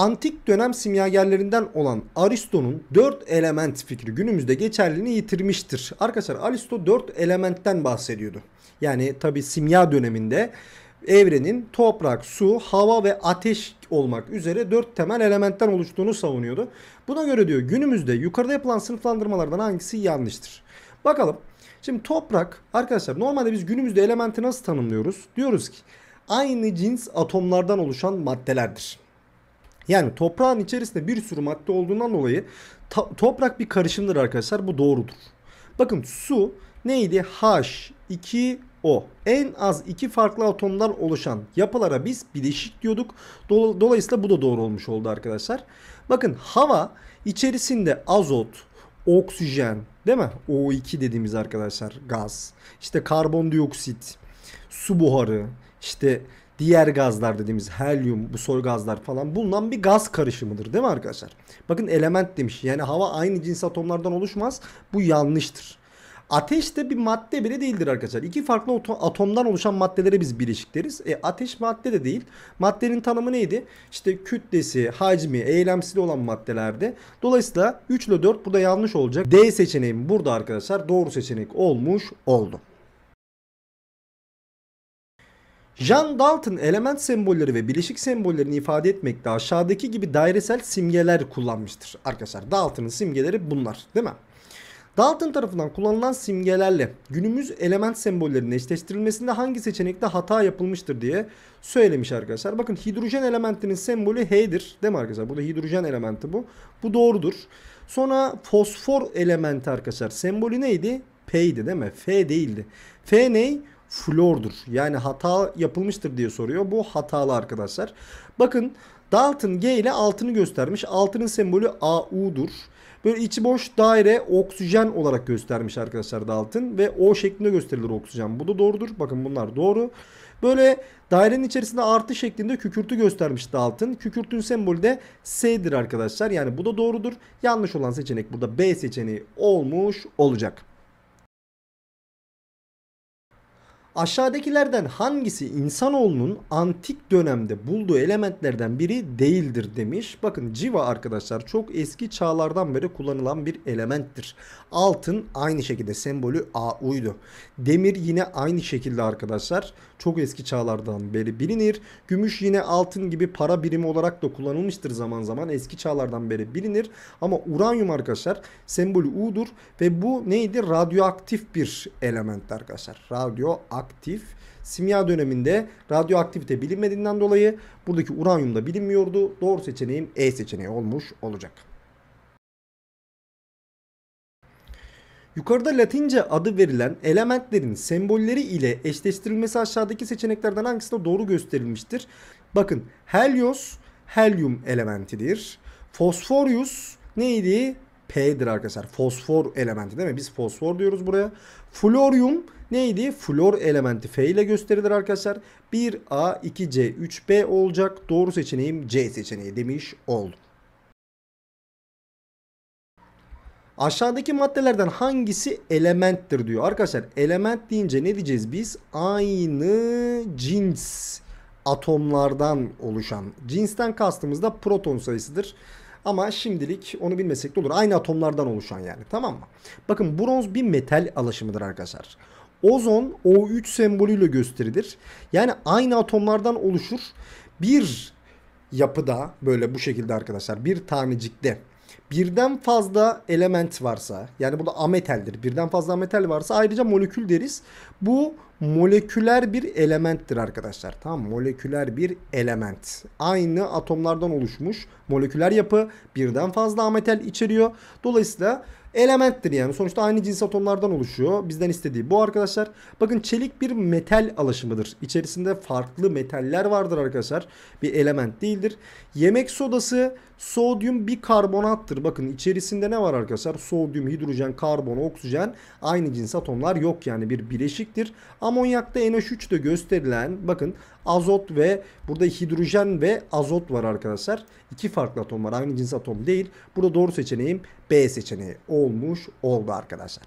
antik dönem simyagerlerinden olan Aristo'nun 4 element fikri günümüzde geçerliliğini yitirmiştir. Arkadaşlar Aristo 4 elementten bahsediyordu. Yani tabi simya döneminde evrenin toprak, su, hava ve ateş olmak üzere 4 temel elementten oluştuğunu savunuyordu. Buna göre diyor günümüzde yukarıda yapılan sınıflandırmalardan hangisi yanlıştır? Bakalım. Şimdi toprak arkadaşlar normalde biz günümüzde elementi nasıl tanımlıyoruz? Diyoruz ki aynı cins atomlardan oluşan maddelerdir. Yani toprağın içerisinde bir sürü madde olduğundan dolayı toprak bir karışımdır arkadaşlar. Bu doğrudur. Bakın su neydi? H2O. En az iki farklı atomdan oluşan yapılara biz bileşik diyorduk. Dolayısıyla bu da doğru olmuş oldu arkadaşlar. Bakın hava içerisinde azot, oksijen değil mi? O2 dediğimiz arkadaşlar gaz. İşte karbondioksit, su buharı, işte diğer gazlar dediğimiz helyum, bu sol gazlar falan bulunan bir gaz karışımıdır değil mi arkadaşlar? Bakın element demiş. Yani hava aynı cins atomlardan oluşmaz. Bu yanlıştır. Ateş de bir madde bile değildir arkadaşlar. İki farklı atomdan oluşan maddelere biz birleşik deriz. E, ateş madde de değil. Maddenin tanımı neydi? İşte kütlesi, hacmi, eylemsel olan maddelerde. Dolayısıyla 3 ile 4 burada yanlış olacak. D seçeneğim burada arkadaşlar. Doğru seçenek olmuş oldu. Jean Dalton element sembolleri ve bileşik sembollerini ifade etmekte aşağıdaki gibi dairesel simgeler kullanmıştır. Arkadaşlar Dalton'ın simgeleri bunlar değil mi? Dalton tarafından kullanılan simgelerle günümüz element sembollerinin eşleştirilmesinde hangi seçenekte hata yapılmıştır diye söylemiş arkadaşlar. Bakın hidrojen elementinin sembolü H'dir değil mi arkadaşlar? Burada hidrojen elementi bu. Bu doğrudur. Sonra fosfor elementi arkadaşlar sembolü neydi? P'ydi değil mi? F değildi. F ney? flordur. Yani hata yapılmıştır diye soruyor. Bu hatalı arkadaşlar. Bakın Dalton G ile altını göstermiş. Altının sembolü AU'dur. Böyle içi boş daire oksijen olarak göstermiş arkadaşlar Dalton. Ve O şeklinde gösterilir oksijen. Bu da doğrudur. Bakın bunlar doğru. Böyle dairenin içerisinde artı şeklinde kükürtü göstermiş Dalton. Kükürtün sembolü de S'dir arkadaşlar. Yani bu da doğrudur. Yanlış olan seçenek burada B seçeneği olmuş olacak. Aşağıdakilerden hangisi insanoğlunun antik dönemde bulduğu elementlerden biri değildir demiş. Bakın civa arkadaşlar çok eski çağlardan beri kullanılan bir elementtir. Altın aynı şekilde sembolü Au'ydu. Demir yine aynı şekilde arkadaşlar çok eski çağlardan beri bilinir. Gümüş yine altın gibi para birimi olarak da kullanılmıştır zaman zaman eski çağlardan beri bilinir. Ama uranyum arkadaşlar sembolü U'dur ve bu neydi? Radyoaktif bir element arkadaşlar. Radyoaktif aktif. Simya döneminde radyoaktivite bilinmediğinden dolayı buradaki uranyum da bilinmiyordu. Doğru seçeneğim E seçeneği olmuş olacak. Yukarıda Latince adı verilen elementlerin sembolleri ile eşleştirilmesi aşağıdaki seçeneklerden hangisinde doğru gösterilmiştir? Bakın Helios helyum elementidir. Fosforius neydi? P'dir arkadaşlar. Fosfor elementi değil mi? Biz fosfor diyoruz buraya. Floryum Neydi? Flor elementi F ile gösterilir arkadaşlar. 1A, 2C, 3B olacak. Doğru seçeneğim C seçeneği demiş oldu. Aşağıdaki maddelerden hangisi elementtir diyor. Arkadaşlar element deyince ne diyeceğiz biz? Aynı cins atomlardan oluşan. Cinsten kastımız da proton sayısıdır. Ama şimdilik onu bilmesek de olur. Aynı atomlardan oluşan yani tamam mı? Bakın bronz bir metal alaşımıdır arkadaşlar ozon O3 sembolüyle gösterilir. Yani aynı atomlardan oluşur. Bir yapıda böyle bu şekilde arkadaşlar bir tanecikte birden fazla element varsa yani bu da ameteldir. Birden fazla ametel varsa ayrıca molekül deriz. Bu moleküler bir elementtir arkadaşlar. Tamam moleküler bir element. Aynı atomlardan oluşmuş moleküler yapı birden fazla ametel içeriyor. Dolayısıyla elementtir yani. Sonuçta aynı cins atomlardan oluşuyor. Bizden istediği bu arkadaşlar. Bakın çelik bir metal alaşımıdır. İçerisinde farklı metaller vardır arkadaşlar. Bir element değildir. Yemek sodası sodyum bikarbonattır. Bakın içerisinde ne var arkadaşlar? Sodyum, hidrojen, karbon, oksijen aynı cins atomlar yok yani bir bileşiktir. Amonyakta NH3'te gösterilen bakın azot ve burada hidrojen ve azot var arkadaşlar. İki farklı atom var. Aynı cins atom değil. Burada doğru seçeneğim B seçeneği olmuş oldu arkadaşlar.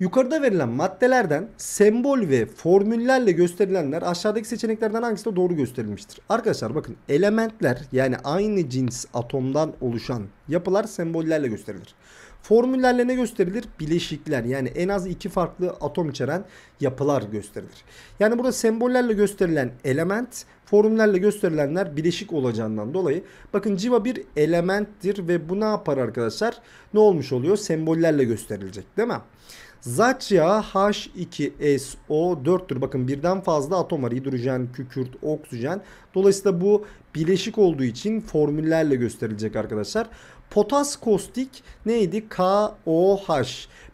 Yukarıda verilen maddelerden sembol ve formüllerle gösterilenler aşağıdaki seçeneklerden hangisi de doğru gösterilmiştir? Arkadaşlar bakın elementler yani aynı cins atomdan oluşan yapılar sembollerle gösterilir. Formüllerle ne gösterilir? Bileşikler yani en az iki farklı atom içeren yapılar gösterilir. Yani burada sembollerle gösterilen element formüllerle gösterilenler bileşik olacağından dolayı bakın civa bir elementtir ve bu ne yapar arkadaşlar? Ne olmuş oluyor? Sembollerle gösterilecek değil mi? Zatya H2SO4'tür. Bakın birden fazla atom var. Hidrojen, kükürt, oksijen. Dolayısıyla bu bileşik olduğu için formüllerle gösterilecek arkadaşlar. Potas kostik neydi? KOH.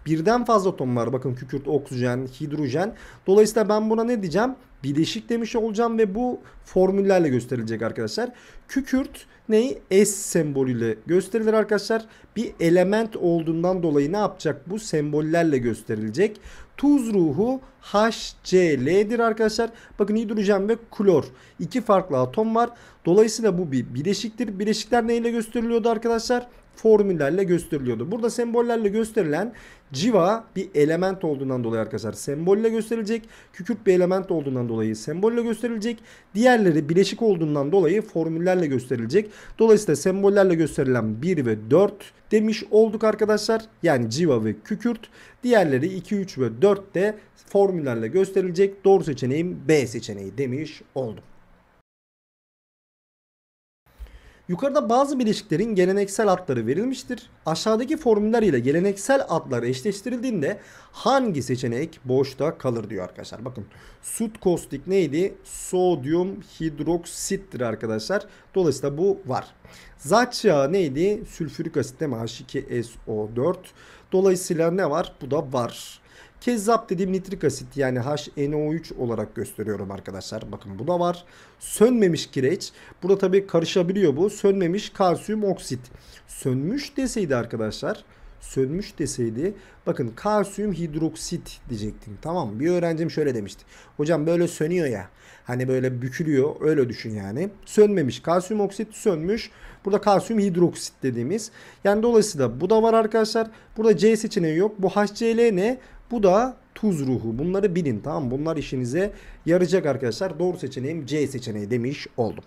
Birden fazla atom var. Bakın kükürt, oksijen, hidrojen. Dolayısıyla ben buna ne diyeceğim? bileşik demiş olacağım ve bu formüllerle gösterilecek arkadaşlar. Kükürt neyi? S sembolüyle gösterilir arkadaşlar. Bir element olduğundan dolayı ne yapacak? Bu sembollerle gösterilecek. Tuz ruhu HCl'dir arkadaşlar. Bakın hidrojen ve klor. iki farklı atom var. Dolayısıyla bu bir bileşiktir. Bileşikler neyle gösteriliyordu arkadaşlar? formüllerle gösteriliyordu. Burada sembollerle gösterilen civa bir element olduğundan dolayı arkadaşlar sembolle gösterilecek. Kükürt bir element olduğundan dolayı sembolle gösterilecek. Diğerleri bileşik olduğundan dolayı formüllerle gösterilecek. Dolayısıyla sembollerle gösterilen 1 ve 4 demiş olduk arkadaşlar. Yani civa ve kükürt. Diğerleri 2, 3 ve 4 de formüllerle gösterilecek. Doğru seçeneğim B seçeneği demiş oldum. Yukarıda bazı bileşiklerin geleneksel adları verilmiştir. Aşağıdaki formüller ile geleneksel adlar eşleştirildiğinde hangi seçenek boşta kalır diyor arkadaşlar. Bakın sut kostik neydi? Sodyum hidroksittir arkadaşlar. Dolayısıyla bu var. Zat yağı neydi? Sülfürik asit değil mi? H2SO4. Dolayısıyla ne var? Bu da var. Kezzap dediğim nitrik asit yani HNO3 olarak gösteriyorum arkadaşlar. Bakın bu da var. Sönmemiş kireç. Burada tabii karışabiliyor bu. Sönmemiş kalsiyum oksit. Sönmüş deseydi arkadaşlar sönmüş deseydi bakın kalsiyum hidroksit diyecektim. Tamam bir öğrencim şöyle demişti. Hocam böyle sönüyor ya. Hani böyle bükülüyor öyle düşün yani. Sönmemiş kalsiyum oksit sönmüş. Burada kalsiyum hidroksit dediğimiz. Yani dolayısıyla bu da var arkadaşlar. Burada C seçeneği yok. Bu HCl ne? Bu da tuz ruhu. Bunları bilin tamam Bunlar işinize yarayacak arkadaşlar. Doğru seçeneğim C seçeneği demiş oldum.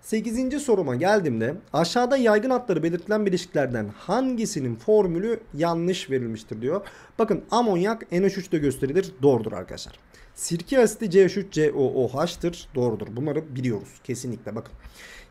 8. soruma geldim de. aşağıda yaygın adları belirtilen bileşiklerden hangisinin formülü yanlış verilmiştir diyor. Bakın amonyak NH3'te gösterilir. Doğrudur arkadaşlar. Sirke asiti CH3COOH'tır. Doğrudur. Bunları biliyoruz kesinlikle bakın.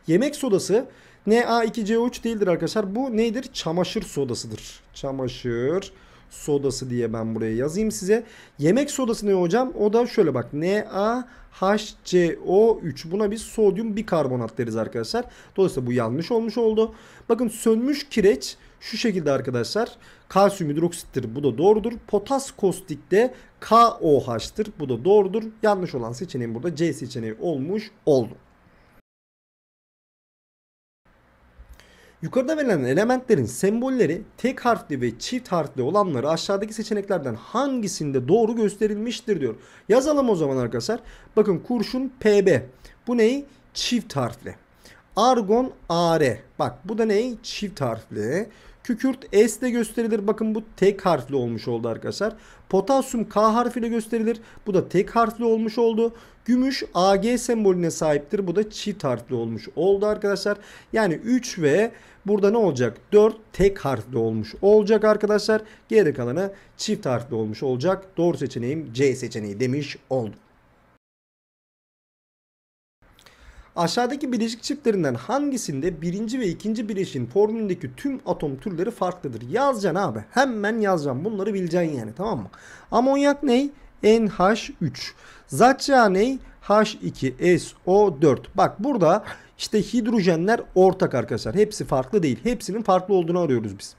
Yemek sodası Na2CO3 değildir arkadaşlar. Bu nedir? Çamaşır sodasıdır. Çamaşır sodası diye ben buraya yazayım size. Yemek sodası ne hocam? O da şöyle bak. NaHCO3. Buna biz sodyum bikarbonat deriz arkadaşlar. Dolayısıyla bu yanlış olmuş oldu. Bakın sönmüş kireç şu şekilde arkadaşlar. Kalsiyum hidroksittir. Bu da doğrudur. Potas kostik de KOH'tır. Bu da doğrudur. Yanlış olan seçeneğim burada C seçeneği olmuş oldu. Yukarıda verilen elementlerin sembolleri tek harfli ve çift harfli olanları aşağıdaki seçeneklerden hangisinde doğru gösterilmiştir diyor. Yazalım o zaman arkadaşlar. Bakın kurşun PB. Bu neyi? Çift harfli. Argon AR. Bak bu da neyi? Çift harfli. Kükürt S de gösterilir. Bakın bu tek harfli olmuş oldu arkadaşlar. Potasyum K harfiyle gösterilir. Bu da tek harfli olmuş oldu. Gümüş AG sembolüne sahiptir. Bu da çift harfli olmuş oldu arkadaşlar. Yani 3 ve burada ne olacak? 4 tek harfli olmuş olacak arkadaşlar. Geri kalanı çift harfli olmuş olacak. Doğru seçeneğim C seçeneği demiş oldu. Aşağıdaki bileşik çiftlerinden hangisinde birinci ve ikinci bileşin formülündeki tüm atom türleri farklıdır? Yazacaksın abi. Hemen yazacaksın. Bunları bileceksin yani tamam mı? Amonyak ney? NH3. Zaccaney H2SO4. Bak burada işte hidrojenler ortak arkadaşlar. Hepsi farklı değil. Hepsinin farklı olduğunu arıyoruz biz.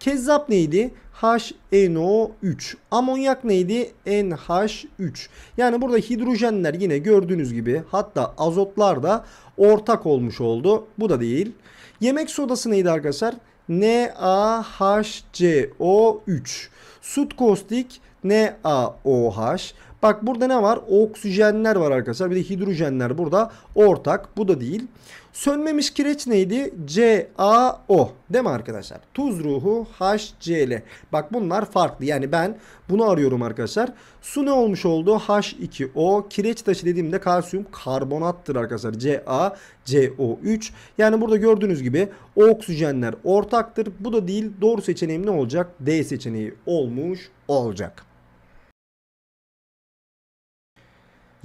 Kezzap neydi? HNO3. E Amonyak neydi? NH3. Yani burada hidrojenler yine gördüğünüz gibi hatta azotlar da ortak olmuş oldu. Bu da değil. Yemek sodası neydi arkadaşlar? NaHCO3. Sut kostik NaOH. Bak burada ne var? Oksijenler var arkadaşlar. Bir de hidrojenler burada ortak. Bu da değil. Sönmemiş kireç neydi? CaO. Değil mi arkadaşlar? Tuz ruhu HCl. Bak bunlar farklı. Yani ben bunu arıyorum arkadaşlar. Su ne olmuş oldu? H2O. Kireç taşı dediğimde kalsiyum karbonattır arkadaşlar. Ca, CO3. Yani burada gördüğünüz gibi oksijenler ortaktır. Bu da değil. Doğru seçeneğim ne olacak? D seçeneği olmuş olacak.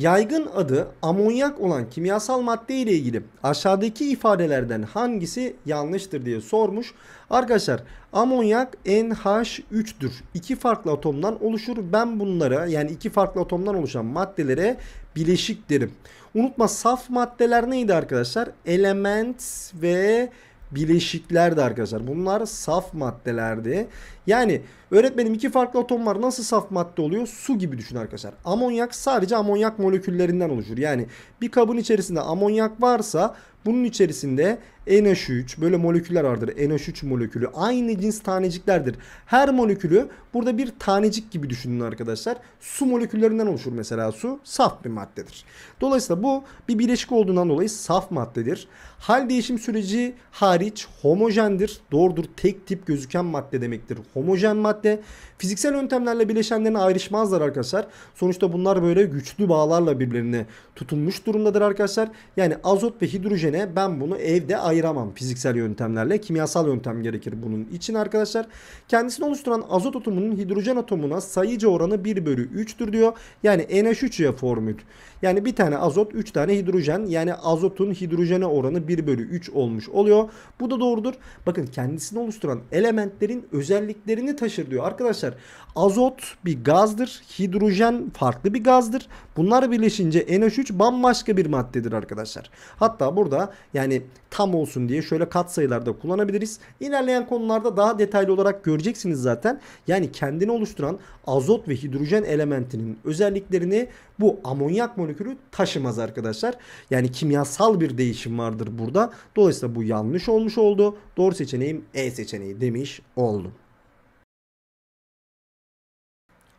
Yaygın adı amonyak olan kimyasal madde ile ilgili aşağıdaki ifadelerden hangisi yanlıştır diye sormuş. Arkadaşlar amonyak NH3'tür. İki farklı atomdan oluşur. Ben bunlara yani iki farklı atomdan oluşan maddelere bileşik derim. Unutma saf maddeler neydi arkadaşlar? Element ve bileşiklerdi arkadaşlar. Bunlar saf maddelerdi. Yani öğretmenim iki farklı atom var. Nasıl saf madde oluyor? Su gibi düşün arkadaşlar. Amonyak sadece amonyak moleküllerinden oluşur. Yani bir kabın içerisinde amonyak varsa bunun içerisinde NH3 böyle moleküller vardır. NH3 molekülü aynı cins taneciklerdir. Her molekülü burada bir tanecik gibi düşünün arkadaşlar. Su moleküllerinden oluşur mesela su. Saf bir maddedir. Dolayısıyla bu bir bileşik olduğundan dolayı saf maddedir. Hal değişim süreci hariç homojendir. Doğrudur tek tip gözüken madde demektir. Homojen madde. Fiziksel yöntemlerle bileşenlerine ayrışmazlar arkadaşlar. Sonuçta bunlar böyle güçlü bağlarla birbirlerine tutunmuş durumdadır arkadaşlar. Yani azot ve hidrojene ben bunu evde ayıramam fiziksel yöntemlerle. Kimyasal yöntem gerekir bunun için arkadaşlar. Kendisini oluşturan azot atomunun hidrojen atomuna sayıca oranı 1 bölü 3'tür diyor. Yani NH3'ye formül. Yani bir tane azot 3 tane hidrojen. Yani azotun hidrojene oranı 1 bölü 3 olmuş oluyor. Bu da doğrudur. Bakın kendisini oluşturan elementlerin özelliklerini taşır diyor. Arkadaşlar azot bir gazdır. Hidrojen farklı bir gazdır. Bunlar birleşince NH3 bambaşka bir maddedir arkadaşlar. Hatta burada yani tam o olsun diye şöyle kat sayılarda kullanabiliriz. İlerleyen konularda daha detaylı olarak göreceksiniz zaten. Yani kendini oluşturan azot ve hidrojen elementinin özelliklerini bu amonyak molekülü taşımaz arkadaşlar. Yani kimyasal bir değişim vardır burada. Dolayısıyla bu yanlış olmuş oldu. Doğru seçeneğim E seçeneği demiş oldum.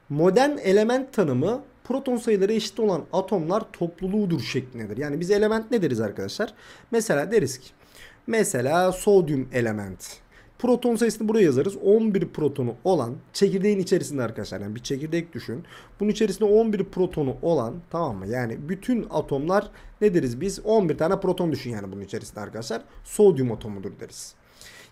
Modern element tanımı proton sayıları eşit olan atomlar topluluğudur şeklindedir. Yani biz element ne deriz arkadaşlar? Mesela deriz ki Mesela sodyum element. Proton sayısını buraya yazarız. 11 protonu olan çekirdeğin içerisinde arkadaşlar yani bir çekirdek düşün. Bunun içerisinde 11 protonu olan tamam mı? Yani bütün atomlar ne deriz biz? 11 tane proton düşün yani bunun içerisinde arkadaşlar. Sodyum atomudur deriz.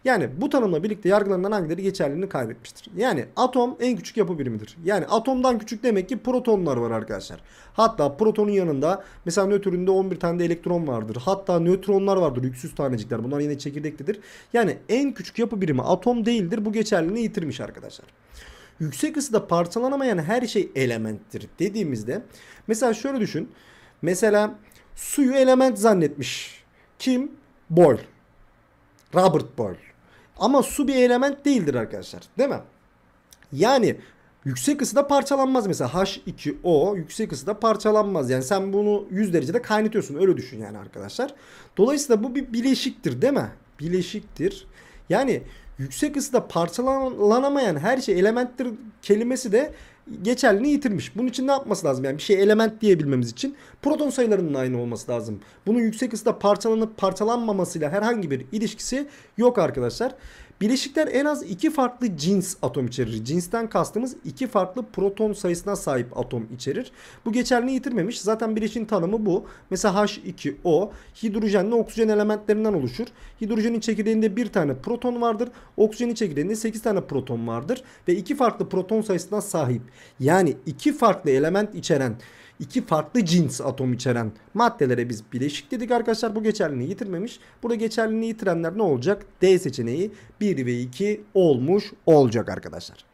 Yani bu tanımla birlikte yargılarından hangileri geçerliliğini kaybetmiştir? Yani atom en küçük yapı birimidir. Yani atomdan küçük demek ki protonlar var arkadaşlar. Hatta protonun yanında mesela nötründe 11 tane de elektron vardır. Hatta nötronlar vardır yüksüz tanecikler. Bunlar yine çekirdeklidir. Yani en küçük yapı birimi atom değildir. Bu geçerliliğini yitirmiş arkadaşlar yüksek ısıda parçalanamayan her şey elementtir dediğimizde mesela şöyle düşün. Mesela suyu element zannetmiş. Kim? Boyle. Robert Boyle. Ama su bir element değildir arkadaşlar. Değil mi? Yani yüksek ısıda parçalanmaz mesela H2O yüksek ısıda parçalanmaz. Yani sen bunu 100 derecede kaynatıyorsun öyle düşün yani arkadaşlar. Dolayısıyla bu bir bileşiktir değil mi? Bileşiktir. Yani yüksek ısıda parçalanamayan her şey elementtir kelimesi de geçerliliğini yitirmiş. Bunun için ne yapması lazım? Yani bir şey element diyebilmemiz için proton sayılarının aynı olması lazım. Bunun yüksek ısıda parçalanıp parçalanmamasıyla herhangi bir ilişkisi yok arkadaşlar. Bileşikler en az iki farklı cins atom içerir. Cinsten kastımız iki farklı proton sayısına sahip atom içerir. Bu geçerliliğini yitirmemiş. Zaten bileşin tanımı bu. Mesela H2O hidrojenle oksijen elementlerinden oluşur. Hidrojenin çekirdeğinde bir tane proton vardır. Oksijenin çekirdeğinde 8 tane proton vardır. Ve iki farklı proton sayısına sahip. Yani iki farklı element içeren iki farklı cins atom içeren maddelere biz bileşik dedik arkadaşlar. Bu geçerliliğini yitirmemiş. Burada geçerliliğini yitirenler ne olacak? D seçeneği 1 ve 2 olmuş olacak arkadaşlar.